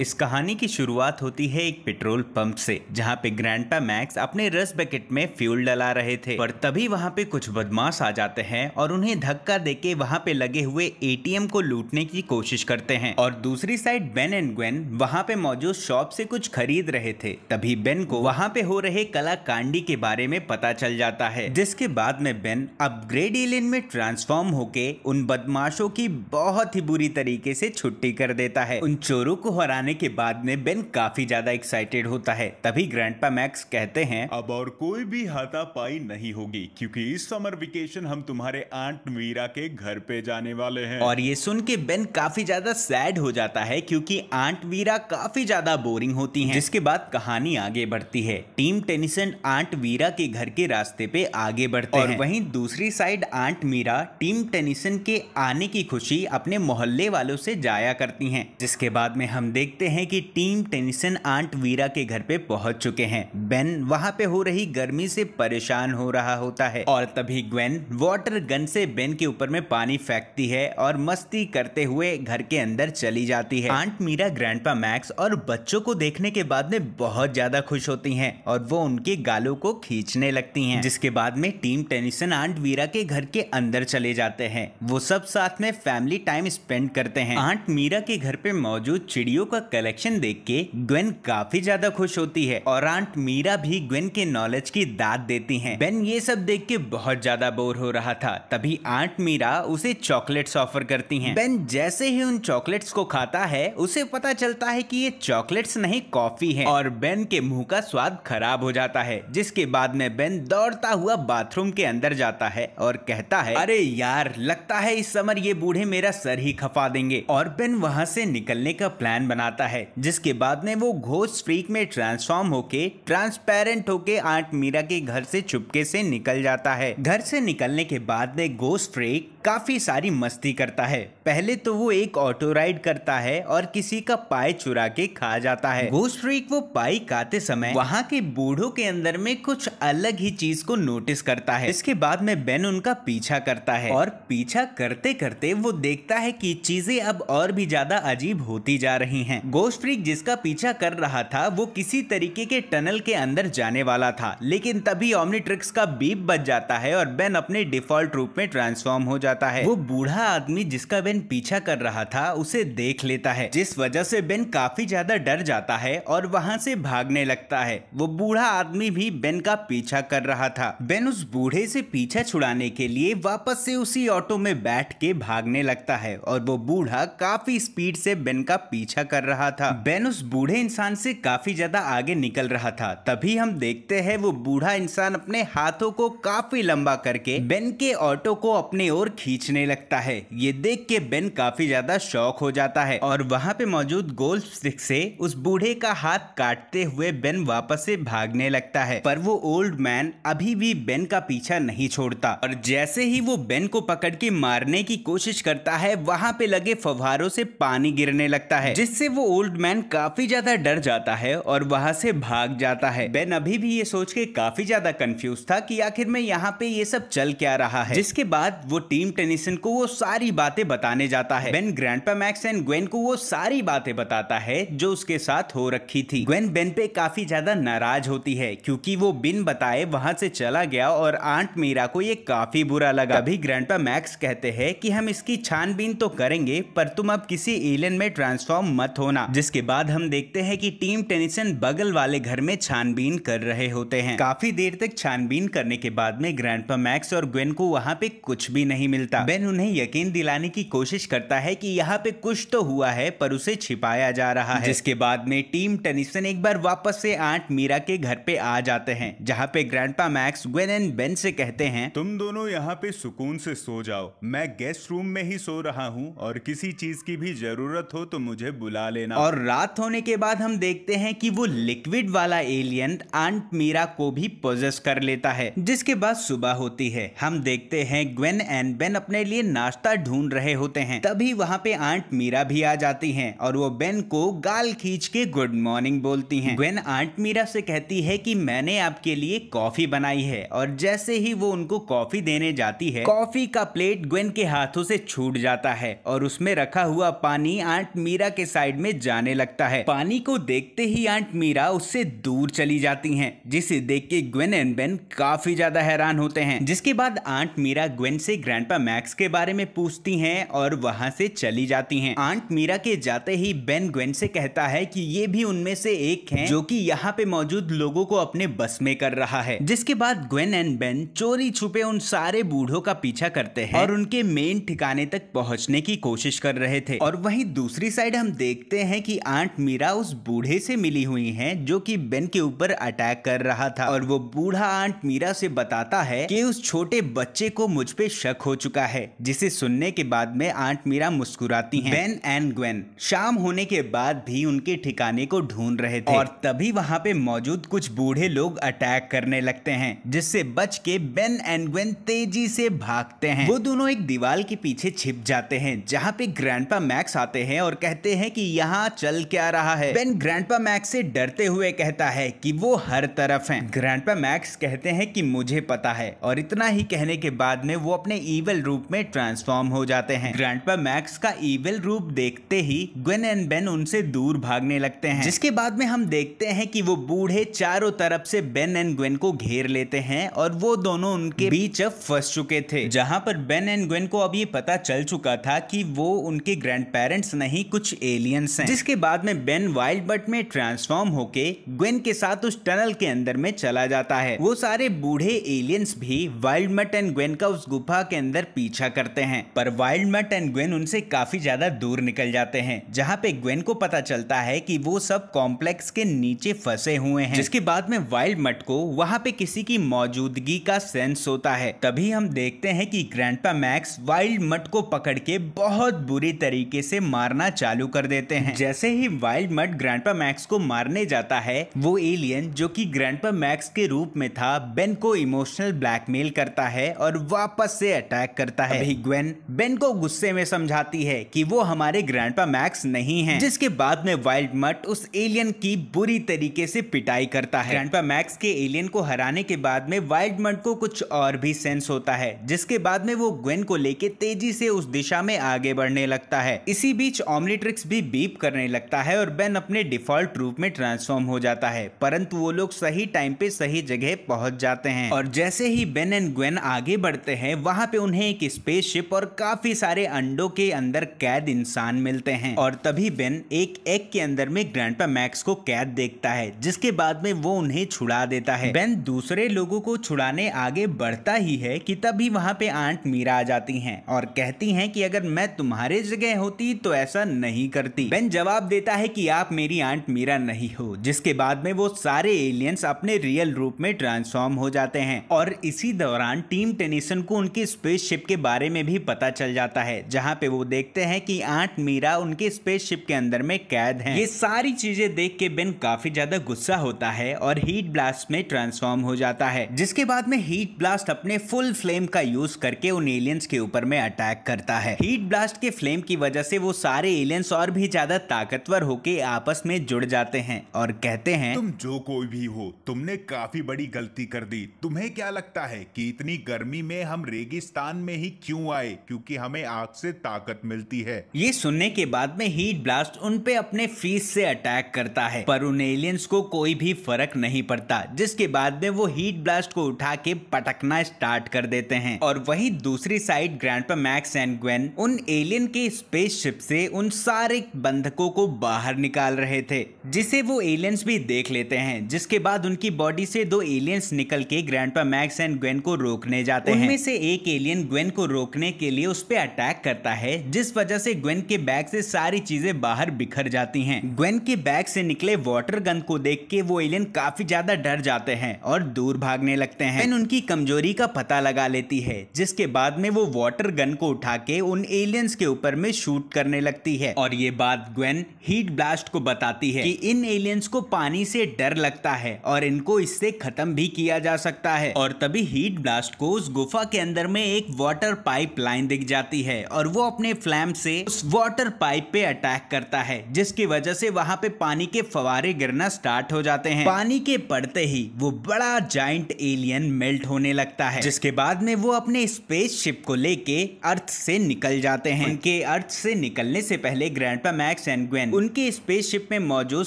इस कहानी की शुरुआत होती है एक पेट्रोल पंप से जहाँ पे ग्रैंडपा मैक्स अपने रस बकेट में फ्यूल डला रहे थे पर तभी वहाँ पे कुछ बदमाश आ जाते हैं और उन्हें धक्का देके वहाँ पे लगे हुए एटीएम को लूटने की कोशिश करते हैं और दूसरी साइड बेन एंड ग्वेन वहाँ पे मौजूद शॉप से कुछ खरीद रहे थे तभी बेन को वहाँ पे हो रहे कला कांडी के बारे में पता चल जाता है जिसके बाद में बेन अब ग्रेड इलेन में ट्रांसफॉर्म होके उन बदमाशों की बहुत ही बुरी तरीके से छुट्टी कर देता है उन चोरों को हराने आने के बाद में बेन काफी ज्यादा एक्साइटेड होता है तभी ग्रैंडपा मैक्स कहते हैं अब और कोई भी हाथापाई नहीं होगी क्योंकि इस समर वेकेशन हम तुम्हारे आंट मीरा के घर पे जाने वाले हैं और ये सुन के बेन काफी ज्यादा सैड हो जाता है क्योंकि आंट वीरा काफी ज्यादा बोरिंग होती है जिसके बाद कहानी आगे बढ़ती है टीम टेनिसन आंट वीरा के घर के रास्ते पे आगे बढ़ते और वहीं दूसरी side aunt Meera team Tennyson के आने की खुशी अपने मोहल्ले वालों से जाया करती है जिसके बाद में हम देख देखते हैं कि टीम टेनिसन आंट वीरा के घर पे पहुंच चुके हैं बेन वहां पे हो रही गर्मी से परेशान हो रहा होता है और तभी ग्वेन वाटर गन से बेन के ऊपर में पानी फेंकती है और मस्ती करते हुए घर के अंदर चली जाती है आंट मीरा ग्रैंडपा मैक्स और बच्चों को देखने के बाद में बहुत ज्यादा खुश होती है और वो उनके गालों को खींचने लगती है जिसके बाद में टीम टेनिसन आंट वीरा के घर के अंदर चले जाते हैं वो सब साथ में फैमिली टाइम स्पेंड करते हैं आंट मीरा के घर पे मौजूद चिड़ियों का कलेक्शन देख के ग्वेन काफी ज्यादा खुश होती है और आंट मीरा भी ग्वेन के नॉलेज की दाद देती है बेन ये सब देख के बहुत ज्यादा बोर हो रहा था तभी आंट मीरा उसे चॉकलेट्स ऑफर करती हैं। बेन जैसे ही उन चॉकलेट्स को खाता है उसे पता चलता है कि ये चॉकलेट्स नहीं कॉफी है और बेन के मुंह का स्वाद खराब हो जाता है जिसके बाद में बेन दौड़ता हुआ बाथरूम के अंदर जाता है और कहता है अरे यार लगता है इस समर ये बूढ़े मेरा सर ही खपा देंगे और बेन वहाँ से निकलने का प्लान बनाता जाता है जिसके बाद में वो घोष फ्रीक में ट्रांसफॉर्म होके ट्रांसपेरेंट होके आंट मीरा के घर से चुपके से निकल जाता है घर से निकलने के बाद में घोष फ्रीक काफ़ी सारी मस्ती करता है पहले तो वो एक ऑटो राइड करता है और किसी का पाई चुरा के खा जाता है घोस्ट फ्रीक वो पाई खाते समय वहाँ के बूढ़ों के अंदर में कुछ अलग ही चीज को नोटिस करता है इसके बाद में बेन उनका पीछा करता है और पीछा करते करते वो देखता है कि चीजें अब और भी ज्यादा अजीब होती जा रही हैं। गोस्ट फ्रीक जिसका पीछा कर रहा था वो किसी तरीके के टनल के अंदर जाने वाला था लेकिन तभी ऑमनी ट्रिक्स का बीप बच जाता है और बेन अपने डिफॉल्ट रूप में ट्रांसफॉर्म हो जाता जाता है वो बूढ़ा आदमी जिसका बेन पीछा कर रहा था उसे देख लेता है जिस वजह से बेन काफी ज्यादा डर जाता है और वहाँ से भागने लगता है वो बूढ़ा आदमी भी बेन का पीछा कर रहा था बेन उस बूढ़े से पीछा छुड़ाने के लिए वापस से उसी ऑटो में बैठ के भागने लगता है और वो बूढ़ा काफी स्पीड से बेन का पीछा कर रहा था बेन उस बूढ़े इंसान से काफी ज्यादा आगे निकल रहा था तभी हम देखते हैं वो बूढ़ा इंसान अपने हाथों को काफी लंबा करके बेन के ऑटो को अपने ओर खींचने लगता है ये देख के बेन काफी ज्यादा शौक हो जाता है और वहाँ पे मौजूद गोल स्टिक से उस बूढ़े का हाथ काटते हुए बेन वापस से भागने लगता है पर वो ओल्ड मैन अभी भी बेन का पीछा नहीं छोड़ता और जैसे ही वो बेन को पकड़ के मारने की कोशिश करता है वहाँ पे लगे फवारों से पानी गिरने लगता है जिससे वो ओल्ड मैन काफी ज्यादा डर जाता है और वहाँ से भाग जाता है बेन अभी भी ये सोच के काफी ज्यादा कंफ्यूज था कि आखिर में यहाँ पे ये सब चल क्या रहा है जिसके बाद वो टीम टेनिसन को वो सारी बातें बताने जाता है Ben grand Max and Gwen को वो सारी बातें बताता है जो उसके साथ हो रखी थी ग्वेन बेन पे काफी ज्यादा नाराज होती है क्योंकि वो बिन बताए वहाँ से चला गया और आंट मीरा को ये काफी बुरा लगा अभी ग्रैंड मैक्स कहते हैं कि हम इसकी छानबीन तो करेंगे पर तुम अब किसी एलियन में ट्रांसफॉर्म मत होना जिसके बाद हम देखते हैं कि टीम टेनिसन बगल वाले घर में छानबीन कर रहे होते हैं काफी देर तक छानबीन करने के बाद में ग्रैंड मैक्स और ग्वेन को वहाँ पे कुछ भी नहीं मिल मिलता बेन उन्हें यकीन दिलाने की कोशिश करता है कि यहाँ पे कुछ तो हुआ है पर उसे छिपाया जा रहा है जिसके बाद में टीम टेनिसन एक बार वापस से आंट मीरा के घर पे आ जाते हैं जहाँ पे grand Max Gwen and Ben से कहते हैं तुम दोनों यहाँ पे सुकून से सो जाओ मैं गेस्ट रूम में ही सो रहा हूँ और किसी चीज की भी जरूरत हो तो मुझे बुला लेना और रात होने के बाद हम देखते हैं की वो लिक्विड वाला एलियन आंट मीरा को भी पोजेस कर लेता है जिसके बाद सुबह होती है हम देखते हैं ग्वेन एंड बेन अपने लिए नाश्ता ढूंढ रहे होते हैं तभी वहाँ पे आंट मीरा भी आ जाती है और वो बेन को गाल खींच के गुड मॉर्निंग बोलती है ग्वेन आंट मीरा से कहती है कि मैंने आपके लिए कॉफी बनाई है और जैसे ही वो उनको कॉफी देने जाती है कॉफी का प्लेट ग्वेन के हाथों से छूट जाता है और उसमें रखा हुआ पानी आंट मीरा के साइड में जाने लगता है पानी को देखते ही आंट मीरा उससे दूर चली जाती है जिसे देख के ग्वेन एंड बेन काफी ज्यादा हैरान होते हैं जिसके बाद आंट मीरा ग्वेन से ग्रैंड पापा मैक्स के बारे में पूछती हैं और वहाँ से चली जाती हैं आंट मीरा के जाते ही बेन ग्वेन से कहता है कि ये भी उनमें से एक है जो कि यहाँ पे मौजूद लोगों को अपने बस में कर रहा है जिसके बाद ग्वेन एंड बेन चोरी छुपे उन सारे बूढ़ों का पीछा करते हैं और उनके मेन ठिकाने तक पहुँचने की कोशिश कर रहे थे और वही दूसरी साइड हम देखते हैं की आंट मीरा उस बूढ़े से मिली हुई है जो की बेन के ऊपर अटैक कर रहा था और वो बूढ़ा आंट मीरा से बताता है की उस छोटे बच्चे को मुझ पे शक हो चुका है जिसे सुनने के बाद में आंट मीरा मुस्कुराती हैं बेन एंड ग्वेन शाम होने के बाद भी उनके ठिकाने को ढूंढ रहे थे और तभी वहाँ पे मौजूद कुछ बूढ़े लोग अटैक करने लगते हैं जिससे बच के बेन एंड ग्वेन तेजी से भागते हैं वो दोनों एक दीवार के पीछे छिप जाते हैं जहाँ पे ग्रैंड मैक्स आते हैं और कहते हैं की यहाँ चल क्या रहा है बेन ग्रैंड मैक्स से डरते हुए कहता है कि वो हर तरफ हैं ग्रैंड मैक्स कहते हैं कि मुझे पता है और इतना ही कहने के बाद में वो अपने ईवल ईविल रूप में ट्रांसफॉर्म हो जाते हैं ग्रैंड मैक्स का ईविल रूप देखते ही ग्वेन एंड बेन उनसे दूर भागने लगते हैं जिसके बाद में हम देखते हैं कि वो बूढ़े चारों तरफ से बेन एंड ग्वेन को घेर लेते हैं और वो दोनों उनके बीच अब फंस चुके थे जहाँ पर बेन एंड ग्वेन को अब ये पता चल चुका था कि वो उनके ग्रैंड पेरेंट्स नहीं कुछ एलियंस हैं जिसके बाद में बेन वाइल्ड बट में ट्रांसफॉर्म होके ग्वेन के साथ उस टनल के अंदर में चला जाता है वो सारे बूढ़े एलियंस भी वाइल्ड मट एंड ग्वेन का उस गुफा के अंदर अंदर पीछा करते हैं पर वाइल्ड मट एंड ग्वेन उनसे काफी ज्यादा दूर निकल जाते हैं जहाँ पे ग्वेन को पता चलता है कि वो सब कॉम्प्लेक्स के नीचे फंसे हुए हैं जिसके बाद में वाइल्ड मट को वहाँ पे किसी की मौजूदगी का सेंस होता है तभी हम देखते हैं की ग्रैंड मैक्स वाइल्ड मट को पकड़ के बहुत बुरी तरीके से मारना चालू कर देते हैं जैसे ही वाइल्ड मट ग्रैंड मैक्स को मारने जाता है वो एलियन जो कि ग्रैंड मैक्स के रूप में था बेन को इमोशनल ब्लैकमेल करता है और वापस से अटैक करता है अभी ग्वेन बेन को गुस्से में समझाती है कि वो हमारे ग्रैंडपा मैक्स नहीं है जिसके बाद में वाइल्ड मट उस एलियन की बुरी तरीके से पिटाई करता है ग्रैंडपा मैक्स के एलियन को हराने के बाद में वाइल्ड मट को कुछ और भी सेंस होता है जिसके बाद में वो ग्वेन को लेके तेजी से उस दिशा में आगे बढ़ने लगता है इसी बीच ऑमलेट्रिक्स भी बीप करने लगता है और बेन अपने डिफॉल्ट रूप में ट्रांसफॉर्म हो जाता है परंतु वो लोग सही टाइम पे सही जगह पहुंच जाते हैं और जैसे ही बेन एंड ग्वेन आगे बढ़ते हैं वहाँ पे उन्हें उन्हें एक स्पेसशिप और काफी सारे अंडों के अंदर कैद इंसान मिलते हैं और तभी बेन एक एग के अंदर में ग्रैंड मैक्स को कैद देखता है जिसके बाद में वो उन्हें छुड़ा देता है बेन दूसरे लोगों को छुड़ाने आगे बढ़ता ही है कि तभी वहाँ पे आंट मीरा आ जाती हैं और कहती हैं कि अगर मैं तुम्हारे जगह होती तो ऐसा नहीं करती बेन जवाब देता है कि आप मेरी आंट मीरा नहीं हो जिसके बाद में वो सारे एलियंस अपने रियल रूप में ट्रांसफॉर्म हो जाते हैं और इसी दौरान टीम टेनिसन को उनके स्पेस स्पेसशिप के बारे में भी पता चल जाता है जहाँ पे वो देखते हैं कि आठ मीरा उनके स्पेसशिप के अंदर में कैद है ये सारी चीजें देख के बेन काफी ज्यादा गुस्सा होता है और हीट ब्लास्ट में ट्रांसफॉर्म हो जाता है जिसके बाद में हीट ब्लास्ट अपने फुल फ्लेम का यूज करके उन एलियंस के ऊपर में अटैक करता है हीट ब्लास्ट के फ्लेम की वजह से वो सारे एलियंस और भी ज्यादा ताकतवर होके आपस में जुड़ जाते हैं और कहते हैं तुम जो कोई भी हो तुमने काफी बड़ी गलती कर दी तुम्हें क्या लगता है कि इतनी गर्मी में हम रेगिस्तान ध्यान में ही क्यों आए क्योंकि हमें आग से ताकत मिलती है ये सुनने के बाद में हीट ब्लास्ट उन पे अपने फीस से अटैक करता है पर उन एलियंस को कोई भी फर्क नहीं पड़ता जिसके बाद में वो हीट ब्लास्ट को उठा के पटकना स्टार्ट कर देते हैं और वही दूसरी side grand Max and Gwen उन एलियन के स्पेस शिप से उन सारे बंधकों को बाहर निकाल रहे थे जिसे वो एलियंस भी देख लेते हैं जिसके बाद उनकी बॉडी से दो एलियंस निकल के ग्रैंड मैक्स एंड ग्वेन को रोकने जाते हैं उनमें से एक एलियन ग्वेन को रोकने के लिए उस पर अटैक करता है जिस वजह से ग्वेन के बैग से सारी चीजें बाहर बिखर जाती हैं ग्वेन के बैग से निकले वाटर गन को देख के वो एलियन काफी ज्यादा डर जाते हैं और दूर भागने लगते हैं उनकी कमजोरी का पता लगा लेती है जिसके बाद में वो वाटर गन को उठा के उन एलियंस के ऊपर में शूट करने लगती है और ये बात ग्वेन हीट ब्लास्ट को बताती है की इन एलियंस को पानी से डर लगता है और इनको इससे खत्म भी किया जा सकता है और तभी हीट ब्लास्ट को उस गुफा के अंदर में एक वाटर पाइप लाइन दिख जाती है और वो अपने फ्लैम से उस वाटर पाइप पे अटैक करता है जिसकी वजह से वहाँ पे पानी के फवारे गिरना स्टार्ट हो जाते हैं पानी के पड़ते ही वो बड़ा जाइंट एलियन मेल्ट होने लगता है जिसके बाद में वो अपने स्पेसशिप को लेके अर्थ से निकल जाते हैं उनके अर्थ से निकलने से पहले ग्रैंड मैक्स एंड ग्वेन उनके स्पेसशिप में मौजूद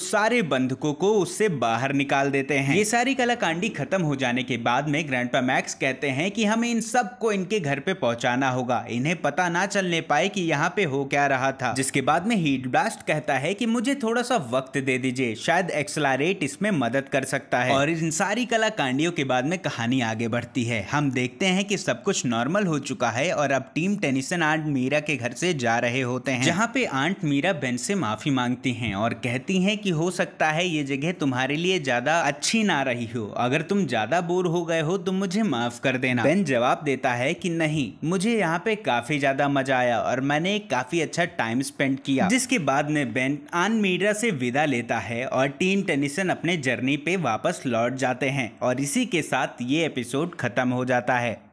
सारे बंधकों को उससे बाहर निकाल देते हैं ये सारी कलाकांडी खत्म हो जाने के बाद में ग्रैंड मैक्स कहते हैं की हमें इन सबको इनके घर घर पे पहुंचाना होगा इन्हें पता ना चलने पाए कि यहाँ पे हो क्या रहा था जिसके बाद में हीट ब्लास्ट कहता है कि मुझे थोड़ा सा वक्त दे दीजिए शायद एक्सलारेट इसमें मदद कर सकता है और इन सारी कला कांडियों के बाद में कहानी आगे बढ़ती है हम देखते हैं कि सब कुछ नॉर्मल हो चुका है और अब टीम टेनिसन आंट मीरा के घर से जा रहे होते हैं जहाँ पे आंट मीरा बेन से माफी मांगती है और कहती है की हो सकता है ये जगह तुम्हारे लिए ज्यादा अच्छी ना रही हो अगर तुम ज्यादा बोर हो गए हो तो मुझे माफ कर देना बेन जवाब देता है कि नहीं नहीं मुझे यहाँ पे काफी ज्यादा मजा आया और मैंने काफी अच्छा टाइम स्पेंड किया जिसके बाद में बेन आन मीडिया से विदा लेता है और टीम टेनिसन अपने जर्नी पे वापस लौट जाते हैं और इसी के साथ ये एपिसोड खत्म हो जाता है